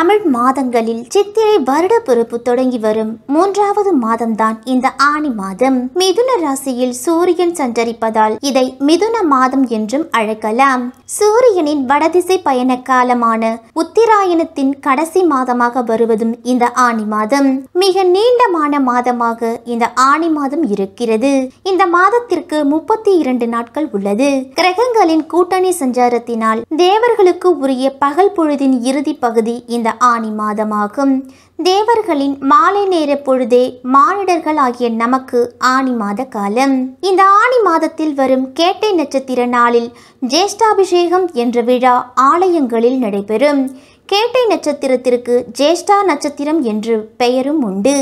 தமிழ் மாதங்களில் சித்திரை வருட பொறுப்பு தொடங்கி வரும் மூன்றாவது மாதம்தான் இந்த ஆணி மாதம் மிதுன ராசியில் சூரியன் சஞ்சரிப்பதால் இதை மிதுன மாதம் என்றும் அழைக்கலாம் சூரியனின் வடதிசை பயண காலமான உத்திராயணத்தின் கடைசி மாதமாக வருவதும் இந்த ஆணி மாதம் மிக நீண்டமான மாதமாக இந்த ஆணி மாதம் இருக்கிறது இந்த மாதத்திற்கு முப்பத்தி இரண்டு நாட்கள் உள்ளது கிரகங்களின் கூட்டணி சஞ்சாரத்தினால் தேவர்களுக்கு உரிய பகல் பொழுதின் இறுதி பகுதி இந்த ஆணி மாதமாகும் தேவர்களின் மாலை நேர பொழுதே மானிடர்கள் ஆகிய நமக்கு ஆணி மாத காலம் இந்த ஆணி மாதத்தில் வரும் கேட்டை நட்சத்திர நாளில் ஜேஷ்டாபிஷேகம் என்ற விழா ஆலயங்களில் நடைபெறும் கேட்டை நட்சத்திரத்திற்கு ஜேஷ்டா நட்சத்திரம் என்று பெயரும் உண்டு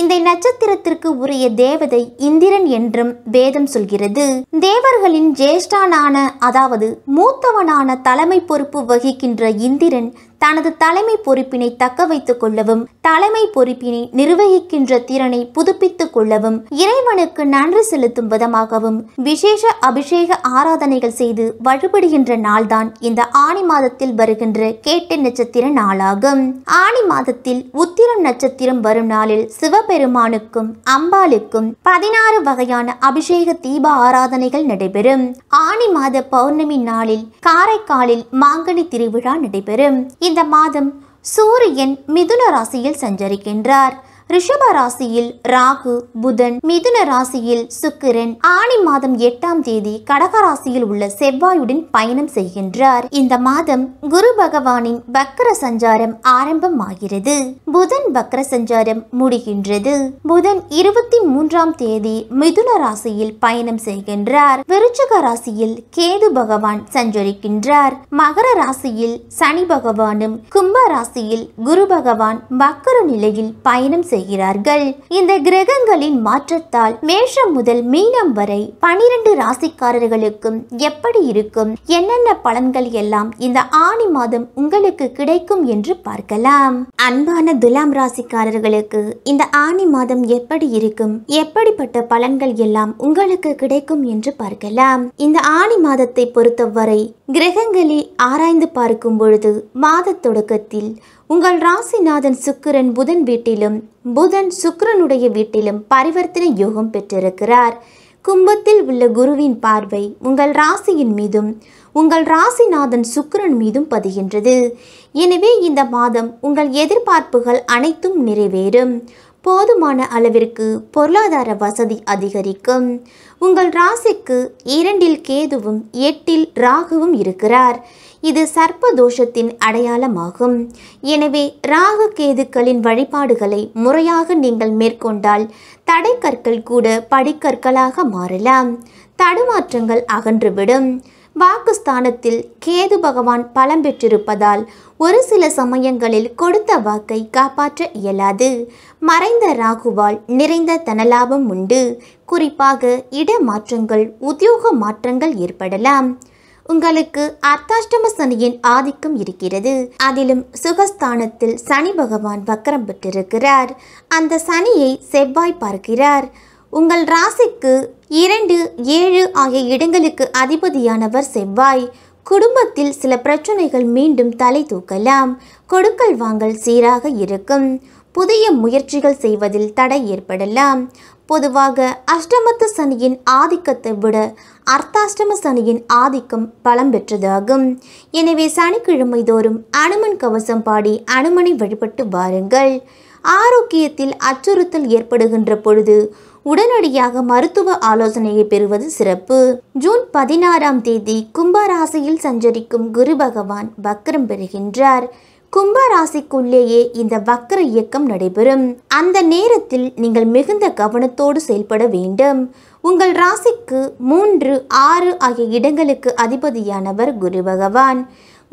இந்த நட்சத்திரத்திற்கு உரிய தேவதை இந்திரன் என்றும் வேதம் சொல்கிறது தேவர்களின் ஜேஷ்டானான அதாவது மூத்தவனான தலைமை பொறுப்பு வகிக்கின்ற இந்திரன் தனது தலைமை பொறுப்பினை தக்க வைத்துக் கொள்ளவும் தலைமை பொறுப்பினை நிர்வகிக்கின்ற திறனை புதுப்பித்துக் கொள்ளவும் இறைவனுக்கு நன்றி செலுத்தும் விதமாகவும் விசேஷ அபிஷேக ஆராதனைகள் செய்து வழிபடுகின்ற நாள்தான் இந்த ஆணி மாதத்தில் வருகின்ற கேட்ட நட்சத்திர நாளாகும் ஆணி மாதத்தில் உத்திரம் நட்சத்திரம் வரும் நாளில் சிவ சிவபெருமானுக்கும் அம்பாளுக்கும் பதினாறு வகையான அபிஷேக தீப ஆராதனைகள் நடைபெறும் ஆணி மாத பௌர்ணமி நாளில் காரைக்காலில் மாங்கனி திருவிழா நடைபெறும் இந்த மாதம் சூரியன் மிதுன ராசியில் சஞ்சரிக்கின்றார் ரிஷப ராசியில் ராகு புதன் மிதுன ராசியில் சுக்கிரன் ஆணி மாதம் எட்டாம் தேதி கடக ராசியில் உள்ள செவ்வாயுடன் பயணம் செய்கின்றார் இந்த மாதம் குரு பகவானின் பக்கர சஞ்சாரம் ஆரம்பமாகிறது புதன் பக்கர சஞ்சாரம் முடிகின்றது புதன் இருபத்தி மூன்றாம் தேதி மிதுன ராசியில் பயணம் செய்கின்றார் விருச்சக ராசியில் கேது பகவான் சஞ்சரிக்கின்றார் மகர ராசியில் சனி பகவானும் கும்ப ராசியில் குரு பகவான் பக்கர நிலையில் பயணம் செய் செய்கிறார்கள் இந்த கிரகங்களின் மாற்றத்தால் மேஷம் முதல் மீனம் வரை பனிரெண்டு ராசிக்காரர்களுக்கும் எப்படி இருக்கும் என்னென்ன பலன்கள் எல்லாம் இந்த ஆணி மாதம் உங்களுக்கு கிடைக்கும் என்று பார்க்கலாம் அன்பான துலாம் ராசிக்காரர்களுக்கு இந்த ஆணி மாதம் எப்படி இருக்கும் எப்படிப்பட்ட பலன்கள் எல்லாம் உங்களுக்கு கிடைக்கும் என்று பார்க்கலாம் இந்த ஆணி மாதத்தை பொறுத்தவரை கிரகங்களை ஆராய்ந்து பார்க்கும் பொழுது மாத தொடக்கத்தில் உங்கள் ராசிநாதன் சுக்கிரன் புதன் வீட்டிலும் புதன் சுக்கரனுடைய வீட்டிலும் பரிவர்த்தனை யோகம் பெற்றிருக்கிறார் கும்பத்தில் உள்ள குருவின் பார்வை உங்கள் ராசியின் மீதும் உங்கள் ராசிநாதன் சுக்கரன் மீதும் பதிகின்றது எனவே இந்த மாதம் உங்கள் எதிர்பார்ப்புகள் அனைத்தும் நிறைவேறும் போதுமான அளவிற்கு பொருளாதார வசதி அதிகரிக்கும் உங்கள் ராசிக்கு இரண்டில் கேதுவும் எட்டில் ராகுவும் இருக்கிறார் இது சர்ப்ப தோஷத்தின் அடையாளமாகும் எனவே ராகு கேதுக்களின் வழிபாடுகளை முறையாக நீங்கள் மேற்கொண்டால் தடைக்கற்கள் கூட படிக்கற்களாக மாறலாம் தடுமாற்றங்கள் அகன்றுவிடும் வாக்குஸ்தானத்தில் கேது பகவான் பலம் பெற்றிருப்பதால் ஒரு சில சமயங்களில் கொடுத்த வாக்கை காப்பாற்ற இயலாது மறைந்த ராகுவால் நிறைந்த தனலாபம் உண்டு குறிப்பாக இடமாற்றங்கள் உத்தியோக மாற்றங்கள் ஏற்படலாம் உங்களுக்கு அர்த்தாஷ்டம சனியின் ஆதிக்கம் இருக்கிறது அதிலும் சுகஸ்தானத்தில் சனி பகவான் வக்கரம் பெற்றிருக்கிறார் அந்த சனியை செவ்வாய் பார்க்கிறார் உங்கள் ராசிக்கு இரண்டு ஏழு ஆகிய இடங்களுக்கு அதிபதியானவர் செவ்வாய் குடும்பத்தில் சில பிரச்சனைகள் மீண்டும் தலை தூக்கலாம் கொடுக்கல் வாங்கல் சீராக இருக்கும் புதிய முயற்சிகள் செய்வதில் தடை ஏற்படலாம் பொதுவாக அஷ்டமத்து சனியின் ஆதிக்கத்தை விட அர்த்தாஷ்டம சனியின் ஆதிக்கம் பலம் பெற்றதாகும் எனவே சனிக்கிழமை தோறும் அனுமன் கவசம் பாடி அனுமனை வழிபட்டு வாருங்கள் ஆரோக்கியத்தில் அச்சுறுத்தல் ஏற்படுகின்ற பொழுது உடனடியாக மருத்துவ ஆலோசனையை பெறுவது சிறப்பு ஜூன் பதினாறாம் தேதி கும்பராசியில் சஞ்சரிக்கும் குரு பகவான் வக்கரம் பெறுகின்றார் கும்பராசிக்குள்ளேயே இந்த வக்கர இயக்கம் நடைபெறும் அந்த நேரத்தில் நீங்கள் மிகுந்த கவனத்தோடு செயல்பட வேண்டும் உங்கள் ராசிக்கு மூன்று ஆறு ஆகிய இடங்களுக்கு அதிபதியானவர் குரு பகவான்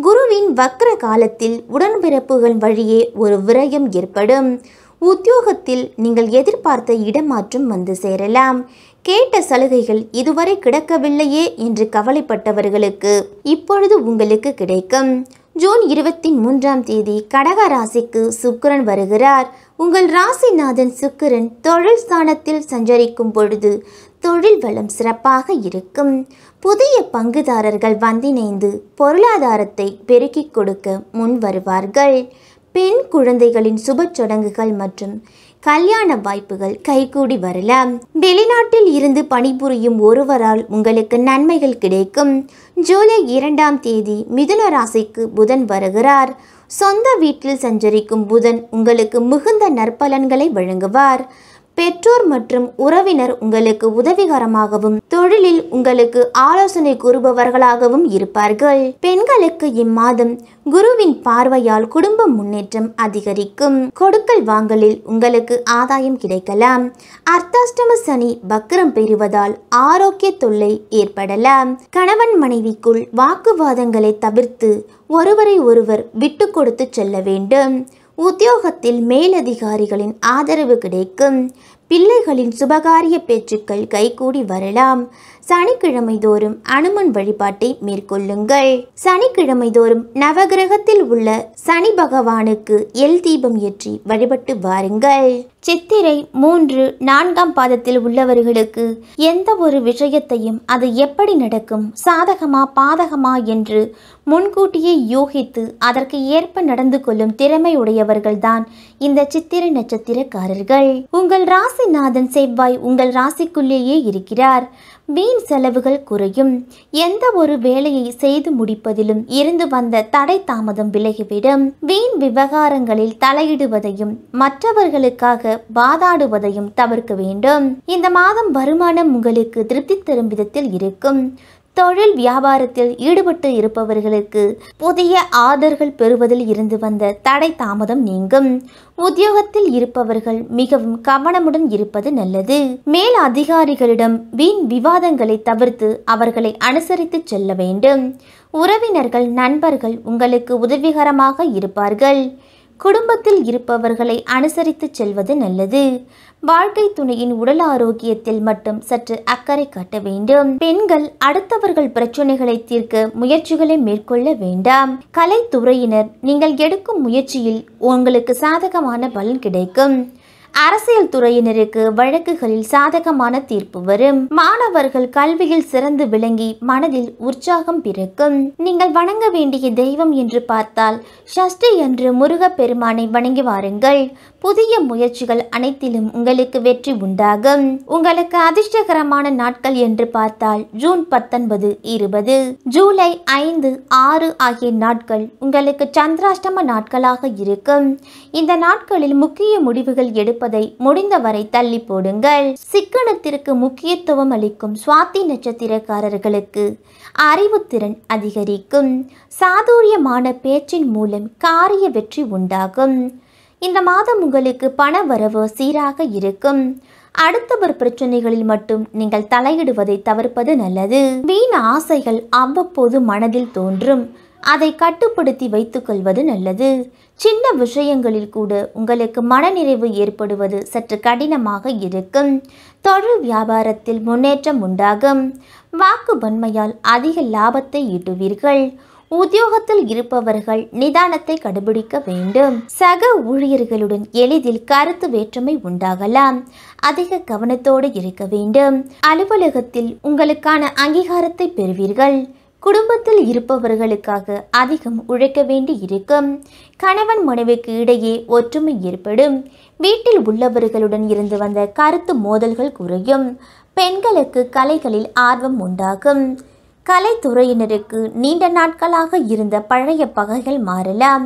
குருவின் வக்ர காலத்தில் உடன்பிறப்புகள் வழியே ஒரு விரயம் ஏற்படும் உத்தியோகத்தில் நீங்கள் எதிர்பார்த்த இடமாற்றம் வந்து சேரலாம் கேட்ட சலுகைகள் இதுவரை கிடக்கவில்லையே என்று கவலைப்பட்டவர்களுக்கு இப்பொழுது உங்களுக்கு கிடைக்கும் ஜூன் இருபத்தி மூன்றாம் தேதி கடக ராசிக்கு சுக்கிரன் வருகிறார் உங்கள் ராசிநாதன் சுக்கிரன் தொழில் ஸ்தானத்தில் சஞ்சரிக்கும் பொழுது தொழில் வளம் சிறப்பாக இருக்கும் புதிய பங்குதாரர்கள் வந்திணைந்து பொருளாதாரத்தை பெருக்கிக் கொடுக்க முன் வருவார்கள் பெண் குழந்தைகளின் சுப சடங்குகள் மற்றும் கல்யாண வாய்ப்புகள் கைகூடி வரலாம் வெளிநாட்டில் இருந்து பணிபுரியும் ஒருவரால் உங்களுக்கு நன்மைகள் கிடைக்கும் ஜூலை இரண்டாம் தேதி மிதுன ராசிக்கு புதன் வருகிறார் சொந்த வீட்டில் சஞ்சரிக்கும் புதன் உங்களுக்கு மிகுந்த நற்பலன்களை வழங்குவார் பெற்றோர் மற்றும் உறவினர் உங்களுக்கு உதவிகரமாகவும் தொழிலில் உங்களுக்கு ஆலோசனை கூறுபவர்களாகவும் இருப்பார்கள் பெண்களுக்கு இம்மாதம் குருவின் பார்வையால் குடும்ப முன்னேற்றம் அதிகரிக்கும் கொடுக்கல் வாங்கலில் உங்களுக்கு ஆதாயம் கிடைக்கலாம் அர்த்தாஷ்டம சனி வக்ரம் பெறுவதால் ஆரோக்கிய தொல்லை ஏற்படலாம் கணவன் மனைவிக்குள் வாக்குவாதங்களை தவிர்த்து ஒருவரை ஒருவர் விட்டு கொடுத்து செல்ல வேண்டும் உத்தியோகத்தில் மேலதிகாரிகளின் ஆதரவு கிடைக்கும் பிள்ளைகளின் சுபகாரிய பேச்சுக்கள் கைகூடி வரலாம் சனிக்கிழமை தோறும் அனுமன் வழிபாட்டை மேற்கொள்ளுங்கள் சனிக்கிழமை தோறும் நவகிரகத்தில் உள்ள சனி பகவானுக்கு எல் தீபம் ஏற்றி வழிபட்டு வாருங்கள் சித்திரை மூன்று நான்காம் பாதத்தில் உள்ளவர்களுக்கு எந்த ஒரு விஷயத்தையும் அது எப்படி நடக்கும் சாதகமா பாதகமா என்று முன்கூட்டியே யோகித்து அதற்கு ஏற்ப நடந்து கொள்ளும் திறமை உடையவர்கள்தான் இந்த சித்திரை நட்சத்திரக்காரர்கள் உங்கள் ராசி ராசிநாதன் செவ்வாய் உங்கள் ராசிக்குள்ளேயே இருக்கிறார் வீண் செலவுகள் குறையும் எந்த ஒரு வேலையை செய்து முடிப்பதிலும் இருந்து வந்த தடை தாமதம் விலகிவிடும் வீண் விவகாரங்களில் தலையிடுவதையும் மற்றவர்களுக்காக வாதாடுவதையும் தவிர்க்க வேண்டும் இந்த மாதம் வருமானம் உங்களுக்கு திருப்தி தரும் விதத்தில் இருக்கும் தொழில் வியாபாரத்தில் ஈடுபட்டு இருப்பவர்களுக்கு புதிய ஆதர்கள் பெறுவதில் இருந்து வந்த தடை தாமதம் நீங்கும் உத்தியோகத்தில் இருப்பவர்கள் மிகவும் கவனமுடன் இருப்பது நல்லது மேல் அதிகாரிகளிடம் வீண் விவாதங்களை தவிர்த்து அவர்களை அனுசரித்து செல்ல வேண்டும் உறவினர்கள் நண்பர்கள் உங்களுக்கு உதவிகரமாக இருப்பார்கள் குடும்பத்தில் இருப்பவர்களை அனுசரித்து செல்வது நல்லது வாழ்க்கை துணையின் உடல் ஆரோக்கியத்தில் மட்டும் சற்று அக்கறை காட்ட வேண்டும் பெண்கள் அடுத்தவர்கள் பிரச்சனைகளை தீர்க்க முயற்சிகளை மேற்கொள்ள வேண்டாம் கலைத்துறையினர் நீங்கள் எடுக்கும் முயற்சியில் உங்களுக்கு சாதகமான பலன் கிடைக்கும் அரசியல் துறையினருக்கு வழக்குகளில் சாதகமான தீர்ப்பு வரும் மாணவர்கள் கல்வியில் சிறந்து விளங்கி மனதில் உற்சாகம் பிறக்கும் நீங்கள் வணங்க வேண்டிய தெய்வம் என்று பார்த்தால் ஷஷ்டி என்று முருகப்பெருமானை வணங்கி வாருங்கள் புதிய முயற்சிகள் அனைத்திலும் உங்களுக்கு வெற்றி உண்டாகும் உங்களுக்கு அதிர்ஷ்டகரமான நாட்கள் என்று பார்த்தால் ஜூன் பத்தொன்பது இருபது ஜூலை ஐந்து ஆறு ஆகிய நாட்கள் உங்களுக்கு சந்திராஷ்டம நாட்களாக இருக்கும் இந்த நாட்களில் முக்கிய முடிவுகள் எடுப்ப இருப்பதை முடிந்தவரை தள்ளி போடுங்கள் சிக்கனத்திற்கு முக்கியத்துவம் அளிக்கும் சுவாத்தி நட்சத்திரக்காரர்களுக்கு அறிவுத்திறன் அதிகரிக்கும் சாதுரியமான பேச்சின் மூலம் காரிய வெற்றி உண்டாகும் இந்த மாதம் உங்களுக்கு பண வரவு சீராக இருக்கும் அடுத்தவர் பிரச்சனைகளில் மட்டும் நீங்கள் தலையிடுவதை தவிர்ப்பது நல்லது வீண் ஆசைகள் அவ்வப்போது மனதில் தோன்றும் அதை கட்டுப்படுத்தி வைத்துக்கொள்வது நல்லது சின்ன விஷயங்களில் கூட உங்களுக்கு மனநிறைவு ஏற்படுவது சற்று கடினமாக இருக்கும் தொழில் வியாபாரத்தில் முன்னேற்றம் உண்டாகும் வாக்கு வன்மையால் அதிக லாபத்தை ஈட்டுவீர்கள் உத்தியோகத்தில் இருப்பவர்கள் நிதானத்தை கடுபிடிக்க வேண்டும் சக ஊழியர்களுடன் எளிதில் கருத்து வேற்றுமை உண்டாகலாம் அதிக கவனத்தோடு இருக்க வேண்டும் அலுவலகத்தில் உங்களுக்கான அங்கீகாரத்தை பெறுவீர்கள் குடும்பத்தில் இருப்பவர்களுக்காக அதிகம் உழைக்க வேண்டி இருக்கும் கணவன் மனைவிக்கு இடையே ஒற்றுமை ஏற்படும் வீட்டில் உள்ளவர்களுடன் இருந்து வந்த கருத்து மோதல்கள் குறையும் பெண்களுக்கு கலைகளில் ஆர்வம் உண்டாகும் கலைத்துறையினருக்கு நீண்ட நாட்களாக இருந்த பழைய பகைகள் மாறலாம்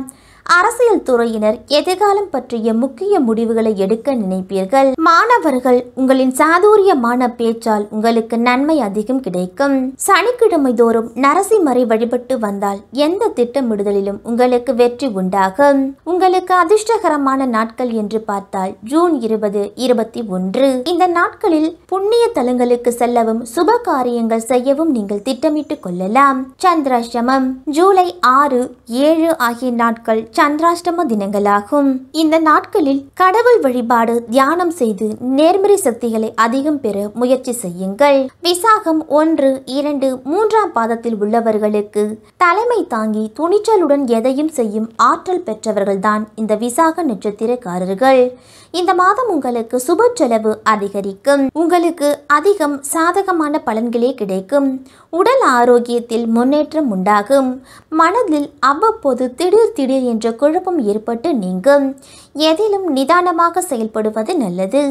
அரசியல் துறையினர் எதிர்காலம் பற்றிய முக்கிய முடிவுகளை எடுக்க நினைப்பீர்கள் மாணவர்கள் உங்களின் சாதுரியமான பேச்சால் உங்களுக்கு நன்மை அதிகம் கிடைக்கும் சனிக்கிழமை தோறும் நரசிம்மரை வழிபட்டு வந்தால் எந்த திட்டமிடுதலிலும் உங்களுக்கு வெற்றி உண்டாகும் உங்களுக்கு அதிர்ஷ்டகரமான நாட்கள் என்று பார்த்தால் ஜூன் இருபது இருபத்தி ஒன்று இந்த நாட்களில் புண்ணிய தலங்களுக்கு செல்லவும் சுப காரியங்கள் செய்யவும் நீங்கள் திட்டமிட்டுக் கொள்ளலாம் சந்திராசிரமம் ஜூலை ஆறு ஏழு ஆகிய நாட்கள் சந்திராஷ்டம தினங்களாகும் இந்த நாட்களில் கடவுள் வழிபாடு தியானம் செய்து நேர்மறை சக்திகளை அதிகம் பெற முயற்சி செய்யுங்கள் விசாகம் ஒன்று இரண்டு மூன்றாம் பாதத்தில் உள்ளவர்களுக்கு தலைமை தாங்கி துணிச்சலுடன் எதையும் செய்யும் ஆற்றல் பெற்றவர்கள்தான் இந்த விசாக நட்சத்திரக்காரர்கள் இந்த மாதம் உங்களுக்கு சுப செலவு அதிகரிக்கும் உங்களுக்கு அதிகம் சாதகமான பலன்களே கிடைக்கும் உடல் ஆரோக்கியத்தில் முன்னேற்றம் உண்டாகும் மனதில் அவ்வப்போது திடீர் திடீர் என்ற என்ற குழப்பம் ஏற்பட்டு நீங்கும் எதிலும் நிதானமாக செயல்படுவது நல்லது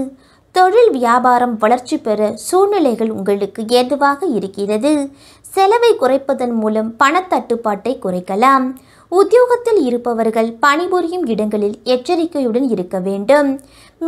தொழில் வியாபாரம் வளர்ச்சி பெற சூழ்நிலைகள் உங்களுக்கு ஏதுவாக இருக்கிறது செலவை குறைப்பதன் மூலம் பணத்தட்டுப்பாட்டை குறைக்கலாம் உத்தியோகத்தில் இருப்பவர்கள் பணிபுரியும் இடங்களில் எச்சரிக்கையுடன் இருக்க வேண்டும்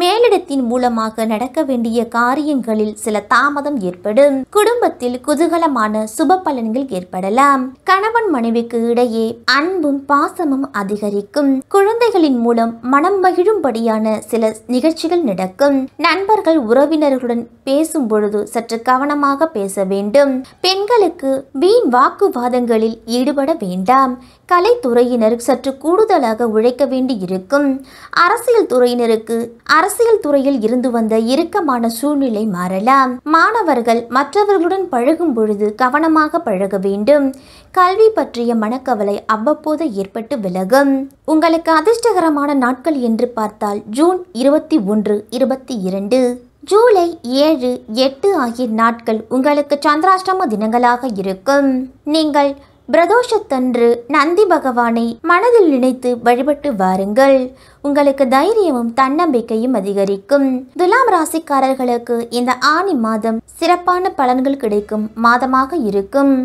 மேலிடத்தின் மூலமாக நடக்க வேண்டிய காரியங்களில் சில தாமதம் ஏற்படும் குடும்பத்தில் குதூகலமான சுப பலன்கள் ஏற்படலாம் கணவன் மனைவிக்கு இடையே அன்பும் பாசமும் அதிகரிக்கும் குழந்தைகளின் மூலம் மனம் மகிழும்படியான சில நிகழ்ச்சிகள் நடக்கும் நண்பர்கள் உறவினர்களுடன் பேசும் பொழுது சற்று கவனமாக பேச வேண்டும் பெண்களுக்கு வீண் வாக்குவாதங்களில் ஈடுபட வேண்டாம் கலைத்துறையினர் சற்று கூடுதலாக உழைக்க வேண்டி இருக்கும் அரசியல் துறையினருக்கு அரசியல் துறையில் இருந்து வந்த இறுக்கமான சூழ்நிலை மாறலாம் மாணவர்கள் மற்றவர்களுடன் பழகும் பொழுது கவனமாக பழக வேண்டும் கல்வி பற்றிய மனக்கவலை அவ்வப்போது ஏற்பட்டு விலகும் உங்களுக்கு அதிர்ஷ்டகரமான நாட்கள் என்று பார்த்தால் ஜூன் இருபத்தி ஒன்று இருபத்தி இரண்டு ஜூலை ஏழு எட்டு ஆகிய நாட்கள் உங்களுக்கு சந்திராஷ்டம தினங்களாக இருக்கும் நீங்கள் பிரதோஷத்தன்று நந்தி பகவானை மனதில் நினைத்து வழிபட்டு வாருங்கள் உங்களுக்கு தைரியமும் தன்னம்பிக்கையும் அதிகரிக்கும் துலாம் ராசிக்காரர்களுக்கு இந்த ஆணி மாதம் சிறப்பான பலன்கள் கிடைக்கும் மாதமாக இருக்கும்